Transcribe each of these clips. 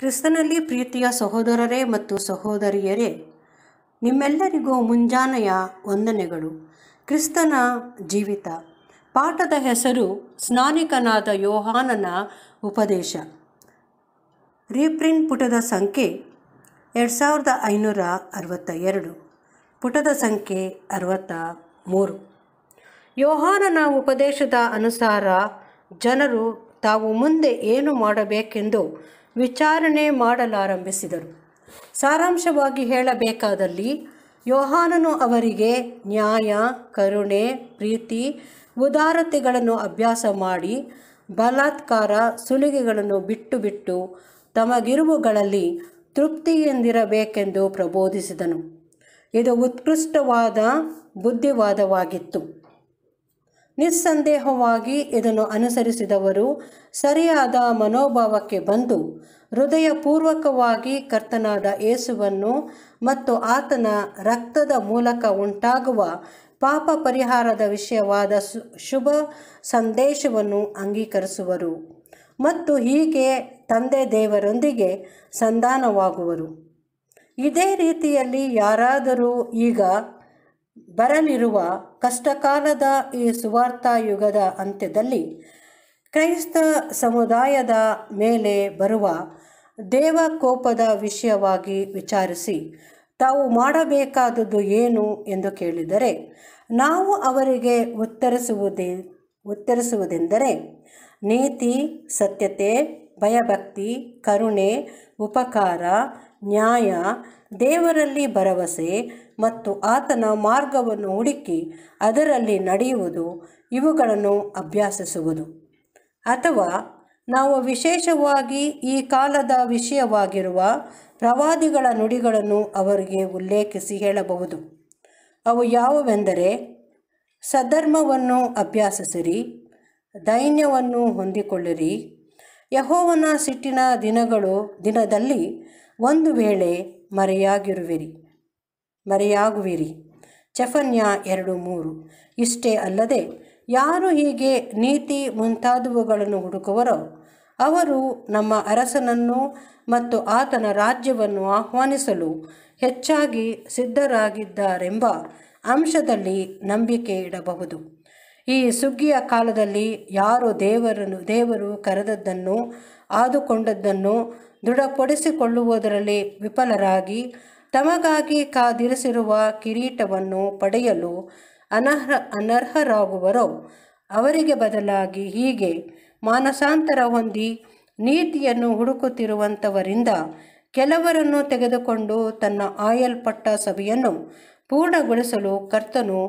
ಕ್ರಿಸ್ತನಲ್ಲಿ ಪ್ರೀತಿಯ ಸಹೋದರರೇ ಮತ್ತು ಸಹೋದರಿಯರೇ ನಿಮ್ಮೆಲ್ಲರಿಗೂ ಮುಂಜಾನೆಯ ವಂದನೆಗಳು ಕ್ರಿಸ್ತನ ಜೀವಿತ ಪಾಠದ ಹೆಸರು ಸ್ನಾನಿಕನಾದ ಯೋಹಾನನ ಉಪದೇಶ ರೀಪ್ರಿಂಟ್ ಪುಟದ ಸಂಖ್ಯೆ ಎರಡು ಸಾವಿರದ ಐನೂರ ಅರವತ್ತ ಎರಡು ಪುಟದ ಸಂಖ್ಯೆ ಅರವತ್ತ ಮೂರು ಯೋಹಾನನ ಉಪದೇಶದ ಅನುಸಾರ ಜನರು ತಾವು ಮುಂದೆ ಏನು ಮಾಡಬೇಕೆಂದು ವಿಚಾರಣೆ ಮಾಡಲಾರಂಭಿಸಿದರು ಸಾರಾಂಶವಾಗಿ ಹೇಳಬೇಕಾದಲ್ಲಿ ಯೋಹಾನನು ಅವರಿಗೆ ನ್ಯಾಯ ಕರುಣೆ ಪ್ರೀತಿ ಉದಾರತೆಗಳನ್ನು ಅಭ್ಯಾಸ ಮಾಡಿ ಬಲಾತ್ಕಾರ ಸುಲಿಗೆಗಳನ್ನು ಬಿಟ್ಟು ಬಿಟ್ಟು ತಮಗಿರುವುಗಳಲ್ಲಿ ತೃಪ್ತಿಯಿಂದಿರಬೇಕೆಂದು ಪ್ರಬೋಧಿಸಿದನು ಇದು ಉತ್ಕೃಷ್ಟವಾದ ಬುದ್ಧಿವಾದವಾಗಿತ್ತು ನಿಸ್ಸಂದೇಹವಾಗಿ ಇದನ್ನು ಅನುಸರಿಸಿದವರು ಸರಿಯಾದ ಮನೋಭಾವಕ್ಕೆ ಬಂದು ಹೃದಯಪೂರ್ವಕವಾಗಿ ಕರ್ತನಾದ ಏಸುವನ್ನು ಮತ್ತು ಆತನ ರಕ್ತದ ಮೂಲಕ ಉಂಟಾಗುವ ಪಾಪ ಪರಿಹಾರದ ವಿಷಯವಾದ ಶುಭ ಸಂದೇಶವನ್ನು ಅಂಗೀಕರಿಸುವರು ಮತ್ತು ಹೀಗೆ ತಂದೆ ದೇವರೊಂದಿಗೆ ಸಂಧಾನವಾಗುವರು ಇದೇ ರೀತಿಯಲ್ಲಿ ಯಾರಾದರೂ ಈಗ ಬರಲಿರುವ ಕಷ್ಟಕಾಲದ ಈ ಸುವಾರ್ಥ ಯುಗದ ಅಂತ್ಯದಲ್ಲಿ ಕ್ರೈಸ್ತ ಸಮುದಾಯದ ಮೇಲೆ ಬರುವ ದೇವ ಕೋಪದ ವಿಷಯವಾಗಿ ವಿಚಾರಿಸಿ ತಾವು ಮಾಡಬೇಕಾದದ್ದು ಏನು ಎಂದು ಕೇಳಿದರೆ ನಾವು ಅವರಿಗೆ ಉತ್ತರಿಸುವುದೇ ಉತ್ತರಿಸುವುದೆಂದರೆ ನೀತಿ ಸತ್ಯತೆ ಭಯಭಕ್ತಿ ಕರುಣೆ ಉಪಕಾರ ನ್ಯಾಯ ದೇವರಲ್ಲಿ ಭರವಸೆ ಮತ್ತು ಆತನ ಮಾರ್ಗವನ್ನು ಹುಡುಕಿ ಅದರಲ್ಲಿ ನಡೆಯುವುದು ಇವುಗಳನ್ನು ಅಭ್ಯಾಸಿಸುವುದು ಅಥವಾ ನಾವು ವಿಶೇಷವಾಗಿ ಈ ಕಾಲದ ವಿಷಯವಾಗಿರುವ ಪ್ರವಾದಿಗಳ ನುಡಿಗಳನ್ನು ಅವರಿಗೆ ಉಲ್ಲೇಖಿಸಿ ಹೇಳಬಹುದು ಅವು ಯಾವುವೆಂದರೆ ಸಧರ್ಮವನ್ನು ಅಭ್ಯಾಸಿಸಿರಿ ದೈನ್ಯವನ್ನು ಹೊಂದಿಕೊಳ್ಳಿರಿ ಯಹೋವನ ಸಿಟ್ಟಿನ ದಿನಗಳು ದಿನದಲ್ಲಿ ಒಂದು ವೇಳೆ ಮರೆಯಾಗಿರುವಿರಿ ಮರೆಯಾಗುವಿರಿ ಚಫನ್ಯ ಎರಡು ಮೂರು ಇಷ್ಟೇ ಅಲ್ಲದೆ ಯಾರು ಹೀಗೆ ನೀತಿ ಮುಂತಾದವುಗಳನ್ನು ಹುಡುಕುವರೋ ಅವರು ನಮ್ಮ ಅರಸನನ್ನು ಮತ್ತು ಆತನ ರಾಜ್ಯವನ್ನು ಆಹ್ವಾನಿಸಲು ಹೆಚ್ಚಾಗಿ ಸಿದ್ಧರಾಗಿದ್ದಾರೆಂಬ ಅಂಶದಲ್ಲಿ ನಂಬಿಕೆ ಇಡಬಹುದು ಈ ಸುಗ್ಗಿಯ ಕಾಲದಲ್ಲಿ ಯಾರು ದೇವರನ್ನು ದೇವರು ಕರೆದದ್ದನ್ನು ಆದುಕೊಂಡದ್ದನ್ನು ದೃಢಪಡಿಸಿಕೊಳ್ಳುವುದರಲ್ಲಿ ವಿಫಲರಾಗಿ ತಮಗಾಗಿ ಕಾದಿರಿಸಿರುವ ಕಿರೀಟವನ್ನು ಪಡೆಯಲು ಅನರ್ಹ ಅನರ್ಹರಾಗುವರೋ ಅವರಿಗೆ ಬದಲಾಗಿ ಹೀಗೆ ಮಾನಸಾಂತರ ಹೊಂದಿ ನೀತಿಯನ್ನು ಹುಡುಕುತ್ತಿರುವಂಥವರಿಂದ ಕೆಲವರನ್ನು ತೆಗೆದುಕೊಂಡು ತನ್ನ ಆಯಲ್ಪಟ್ಟ ಸಭೆಯನ್ನು ಪೂರ್ಣಗೊಳಿಸಲು ಕರ್ತನು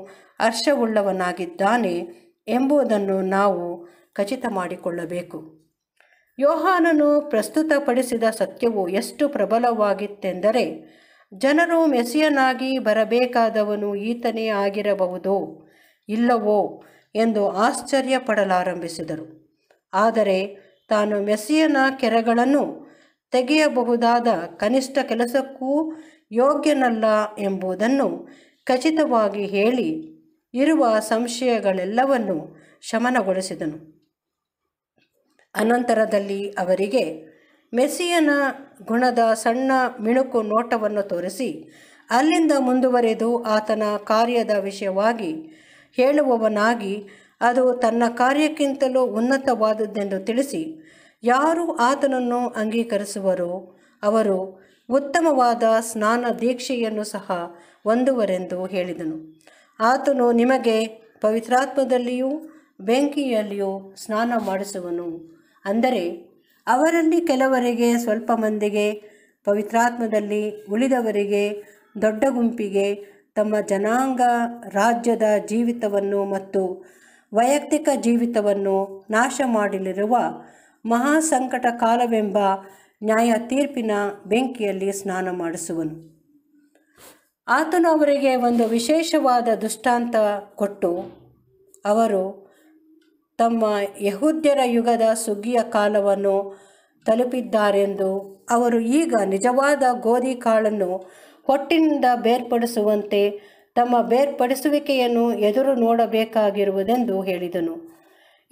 ಹರ್ಷವುಳ್ಳವನಾಗಿದ್ದಾನೆ ಎಂಬುದನ್ನು ನಾವು ಖಚಿತ ಮಾಡಿಕೊಳ್ಳಬೇಕು ಯೋಹಾನನು ಪ್ರಸ್ತುತಪಡಿಸಿದ ಸತ್ಯವು ಎಷ್ಟು ಪ್ರಬಲವಾಗಿತ್ತೆಂದರೆ ಜನರು ಮೆಸಿಯನಾಗಿ ಬರಬೇಕಾದವನು ಈತನೇ ಆಗಿರಬಹುದೋ ಇಲ್ಲವೋ ಎಂದು ಆಶ್ಚರ್ಯ ಪಡಲಾರಂಭಿಸಿದರು ಆದರೆ ತಾನು ಮೆಸಿಯನ ಕೆರೆಗಳನ್ನು ತೆಗೆಯಬಹುದಾದ ಕನಿಷ್ಠ ಕೆಲಸಕ್ಕೂ ಯೋಗ್ಯನಲ್ಲ ಎಂಬುದನ್ನು ಖಚಿತವಾಗಿ ಹೇಳಿ ಇರುವ ಸಂಶಯಗಳೆಲ್ಲವನ್ನು ಶಮನಗೊಳಿಸಿದನು ಅನಂತರದಲ್ಲಿ ಅವರಿಗೆ ಮೆಸ್ಸಿಯನ ಗುಣದ ಸಣ್ಣ ಮಿಣುಕು ನೋಟವನ್ನು ತೋರಿಸಿ ಅಲ್ಲಿಂದ ಮುಂದುವರೆದು ಆತನ ಕಾರ್ಯದ ವಿಷಯವಾಗಿ ಹೇಳುವವನಾಗಿ ಅದು ತನ್ನ ಕಾರ್ಯಕ್ಕಿಂತಲೂ ಉನ್ನತವಾದದ್ದೆಂದು ತಿಳಿಸಿ ಯಾರು ಆತನನ್ನು ಅಂಗೀಕರಿಸುವರೋ ಅವರು ಉತ್ತಮವಾದ ಸ್ನಾನ ದೀಕ್ಷೆಯನ್ನು ಸಹ ಹೊಂದುವರೆಂದು ಹೇಳಿದನು ಆತನು ನಿಮಗೆ ಪವಿತ್ರಾತ್ಮದಲ್ಲಿಯೂ ಬೆಂಕಿಯಲ್ಲಿಯೂ ಸ್ನಾನ ಮಾಡಿಸುವನು ಅಂದರೆ ಅವರಲ್ಲಿ ಕೆಲವರಿಗೆ ಸ್ವಲ್ಪ ಮಂದಿಗೆ ಪವಿತ್ರಾತ್ಮದಲ್ಲಿ ಉಳಿದವರಿಗೆ ದೊಡ್ಡ ಗುಂಪಿಗೆ ತಮ್ಮ ಜನಾಂಗ ರಾಜ್ಯದ ಜೀವಿತವನ್ನು ಮತ್ತು ವೈಯಕ್ತಿಕ ಜೀವಿತವನ್ನು ನಾಶ ಮಾಡಲಿರುವ ಮಹಾ ಸಂಕಟ ಕಾಲವೆಂಬ ನ್ಯಾಯ ತೀರ್ಪಿನ ಬೆಂಕಿಯಲ್ಲಿ ಸ್ನಾನ ಮಾಡಿಸುವನು ಆತನು ಅವರಿಗೆ ಒಂದು ವಿಶೇಷವಾದ ದುಷ್ಟಾಂತ ಕೊಟ್ಟು ಅವರು ತಮ್ಮ ಯಹೂದ್ಯರ ಯುಗದ ಸುಗ್ಗಿಯ ಕಾಲವನ್ನು ತಲುಪಿದ್ದಾರೆಂದು ಅವರು ಈಗ ನಿಜವಾದ ಗೋಧಿ ಕಾಳನ್ನು ಹೊಟ್ಟಿನಿಂದ ಬೇರ್ಪಡಿಸುವಂತೆ ತಮ್ಮ ಬೇರ್ಪಡಿಸುವಿಕೆಯನ್ನು ಎದುರು ನೋಡಬೇಕಾಗಿರುವುದೆಂದು ಹೇಳಿದನು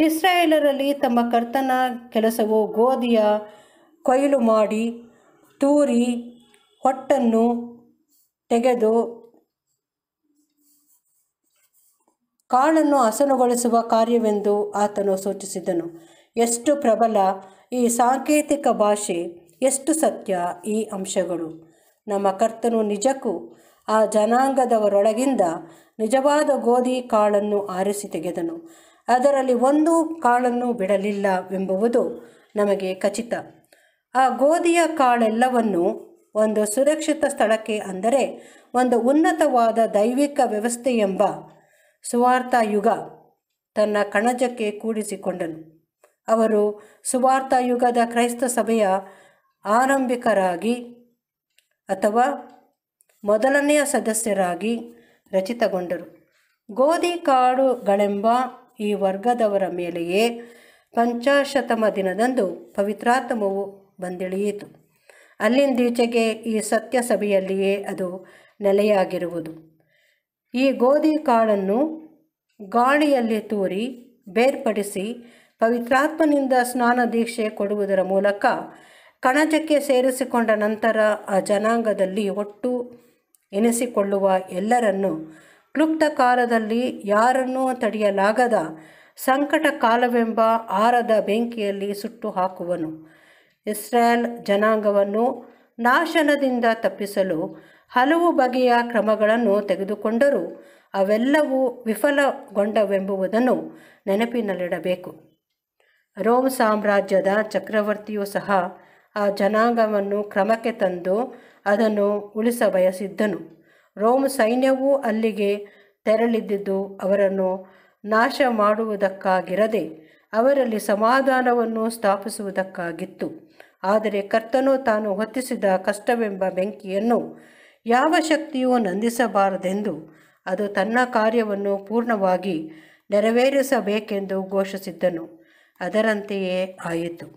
ಇಸ್ರಾಯೇಲರಲ್ಲಿ ತಮ್ಮ ಕರ್ತನ ಕೆಲಸವು ಗೋಧಿಯ ಕೊಯ್ಲು ಮಾಡಿ ತೂರಿ ಹೊಟ್ಟನ್ನು ತೆಗೆದು ಕಾಳನ್ನು ಹಸನುಗೊಳಿಸುವ ಕಾರ್ಯವೆಂದು ಆತನು ಸೂಚಿಸಿದನು ಎಷ್ಟು ಪ್ರಬಲ ಈ ಸಾಂಕೇತಿಕ ಭಾಷೆ ಎಷ್ಟು ಸತ್ಯ ಈ ಅಂಶಗಳು ನಮ್ಮ ಕರ್ತನು ನಿಜಕ್ಕೂ ಆ ಜನಾಂಗದವರೊಳಗಿಂದ ನಿಜವಾದ ಗೋಧಿ ಕಾಳನ್ನು ಆರಿಸಿ ತೆಗೆದನು ಅದರಲ್ಲಿ ಒಂದು ಕಾಳನ್ನು ಬಿಡಲಿಲ್ಲವೆಂಬುವುದು ನಮಗೆ ಖಚಿತ ಆ ಗೋಧಿಯ ಕಾಳೆಲ್ಲವನ್ನು ಒಂದು ಸುರಕ್ಷಿತ ಸ್ಥಳಕ್ಕೆ ಅಂದರೆ ಒಂದು ಉನ್ನತವಾದ ದೈವಿಕ ವ್ಯವಸ್ಥೆ ಎಂಬ ಯುಗ ತನ್ನ ಕಣಜಕ್ಕೆ ಕೂಡಿಸಿಕೊಂಡನು ಅವರು ಯುಗದ ಕ್ರೈಸ್ತ ಸಭೆಯ ಆರಂಭಿಕರಾಗಿ ಅಥವಾ ಮೊದಲನೆಯ ಸದಸ್ಯರಾಗಿ ರಚಿತಗೊಂಡರು ಗೋಧಿ ಕಾಡುಗಳೆಂಬ ಈ ವರ್ಗದವರ ಮೇಲೆಯೇ ಪಂಚಾಶತಮ ದಿನದಂದು ಪವಿತ್ರಾತ್ಮವು ಬಂದಿಳಿಯಿತು ಅಲ್ಲಿಂದೀಚೆಗೆ ಈ ಸತ್ಯ ಸಭೆಯಲ್ಲಿಯೇ ಅದು ನೆಲೆಯಾಗಿರುವುದು ಈ ಗೋಧಿ ಕಾಳನ್ನು ಗಾಳಿಯಲ್ಲಿ ತೂರಿ ಬೇರ್ಪಡಿಸಿ ಪವಿತ್ರಾತ್ಮನಿಂದ ಸ್ನಾನ ದೀಕ್ಷೆ ಕೊಡುವುದರ ಮೂಲಕ ಕಣಜಕ್ಕೆ ಸೇರಿಸಿಕೊಂಡ ನಂತರ ಆ ಜನಾಂಗದಲ್ಲಿ ಒಟ್ಟು ಎನಿಸಿಕೊಳ್ಳುವ ಎಲ್ಲರನ್ನು ಕ್ಲುಪ್ತ ಕಾಲದಲ್ಲಿ ಯಾರನ್ನೂ ತಡೆಯಲಾಗದ ಸಂಕಟ ಕಾಲವೆಂಬ ಆರದ ಬೆಂಕಿಯಲ್ಲಿ ಸುಟ್ಟು ಹಾಕುವನು ಇಸ್ರೇಲ್ ಜನಾಂಗವನ್ನು ನಾಶನದಿಂದ ತಪ್ಪಿಸಲು ಹಲವು ಬಗೆಯ ಕ್ರಮಗಳನ್ನು ತೆಗೆದುಕೊಂಡರೂ ಅವೆಲ್ಲವೂ ವಿಫಲಗೊಂಡವೆಂಬುದನ್ನು ನೆನಪಿನಲ್ಲಿಡಬೇಕು ರೋಮ್ ಸಾಮ್ರಾಜ್ಯದ ಚಕ್ರವರ್ತಿಯೂ ಸಹ ಆ ಜನಾಂಗವನ್ನು ಕ್ರಮಕ್ಕೆ ತಂದು ಅದನ್ನು ಉಳಿಸ ಬಯಸಿದ್ದನು ರೋಮ್ ಸೈನ್ಯವೂ ಅಲ್ಲಿಗೆ ತೆರಳಿದ್ದು ಅವರನ್ನು ನಾಶ ಮಾಡುವುದಕ್ಕಾಗಿರದೆ ಅವರಲ್ಲಿ ಸಮಾಧಾನವನ್ನು ಸ್ಥಾಪಿಸುವುದಕ್ಕಾಗಿತ್ತು ಆದರೆ ಕರ್ತನು ತಾನು ಹೊತ್ತಿಸಿದ ಕಷ್ಟವೆಂಬ ಬೆಂಕಿಯನ್ನು ಯಾವ ಶಕ್ತಿಯೂ ನಂದಿಸಬಾರದೆಂದು ಅದು ತನ್ನ ಕಾರ್ಯವನ್ನು ಪೂರ್ಣವಾಗಿ ನೆರವೇರಿಸಬೇಕೆಂದು ಘೋಷಿಸಿದ್ದನು ಅದರಂತೆಯೇ ಆಯಿತು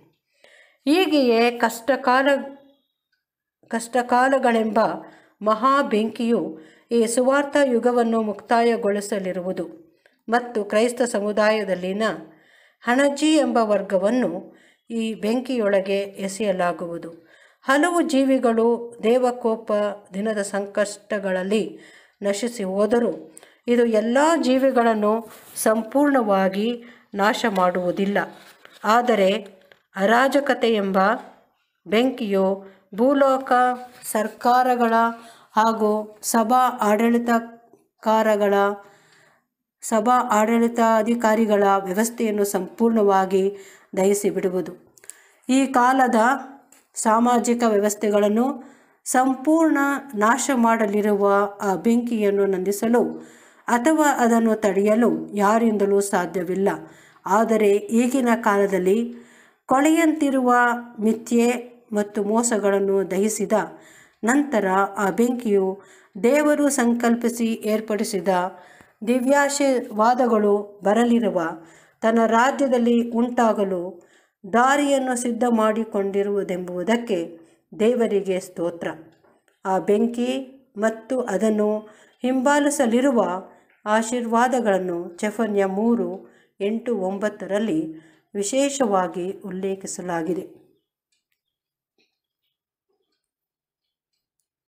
ಹೀಗೆಯೇ ಕಷ್ಟಕಾಲ ಕಷ್ಟಕಾಲಗಳೆಂಬ ಮಹಾ ಬೆಂಕಿಯು ಈ ಸುವಾರ್ಥ ಯುಗವನ್ನು ಮುಕ್ತಾಯಗೊಳಿಸಲಿರುವುದು ಮತ್ತು ಕ್ರೈಸ್ತ ಸಮುದಾಯದಲ್ಲಿನ ಹಣಜಿ ಎಂಬ ವರ್ಗವನ್ನು ಈ ಬೆಂಕಿಯೊಳಗೆ ಎಸೆಯಲಾಗುವುದು ಹಲವು ಜೀವಿಗಳು ದೇವಕೋಪ ದಿನದ ಸಂಕಷ್ಟಗಳಲ್ಲಿ ನಶಿಸಿ ಹೋದರು ಇದು ಎಲ್ಲ ಜೀವಿಗಳನ್ನು ಸಂಪೂರ್ಣವಾಗಿ ನಾಶ ಮಾಡುವುದಿಲ್ಲ ಆದರೆ ಅರಾಜಕತೆ ಎಂಬ ಬೆಂಕಿಯು ಭೂಲೋಕ ಸರ್ಕಾರಗಳ ಹಾಗೂ ಸಭಾ ಆಡಳಿತಕಾರಗಳ ಸಭಾ ಆಡಳಿತಾಧಿಕಾರಿಗಳ ವ್ಯವಸ್ಥೆಯನ್ನು ಸಂಪೂರ್ಣವಾಗಿ ದಹಿಸಿ ಬಿಡುವುದು ಈ ಕಾಲದ ಸಾಮಾಜಿಕ ವ್ಯವಸ್ಥೆಗಳನ್ನು ಸಂಪೂರ್ಣ ನಾಶ ಮಾಡಲಿರುವ ಆ ಬೆಂಕಿಯನ್ನು ನಂದಿಸಲು ಅಥವಾ ಅದನ್ನು ತಡೆಯಲು ಯಾರಿಂದಲೂ ಸಾಧ್ಯವಿಲ್ಲ ಆದರೆ ಈಗಿನ ಕಾಲದಲ್ಲಿ ಕೊಳೆಯಂತಿರುವ ಮಿಥ್ಯೆ ಮತ್ತು ಮೋಸಗಳನ್ನು ದಹಿಸಿದ ನಂತರ ಆ ಬೆಂಕಿಯು ದೇವರು ಸಂಕಲ್ಪಿಸಿ ಏರ್ಪಡಿಸಿದ ದಿವ್ಯಾಶೀರ್ವಾದಗಳು ಬರಲಿರುವ ತನ್ನ ರಾಜ್ಯದಲ್ಲಿ ಉಂಟಾಗಲು ದಾರಿಯನ್ನು ಸಿದ್ಧ ಮಾಡಿಕೊಂಡಿರುವುದೆಂಬುದಕ್ಕೆ ದೇವರಿಗೆ ಸ್ತೋತ್ರ ಆ ಬೆಂಕಿ ಮತ್ತು ಅದನ್ನು ಹಿಂಬಾಲಿಸಲಿರುವ ಆಶೀರ್ವಾದಗಳನ್ನು ಚಫನ್ಯ ಮೂರು ಎಂಟು ಒಂಬತ್ತರಲ್ಲಿ ವಿಶೇಷವಾಗಿ ಉಲ್ಲೇಖಿಸಲಾಗಿದೆ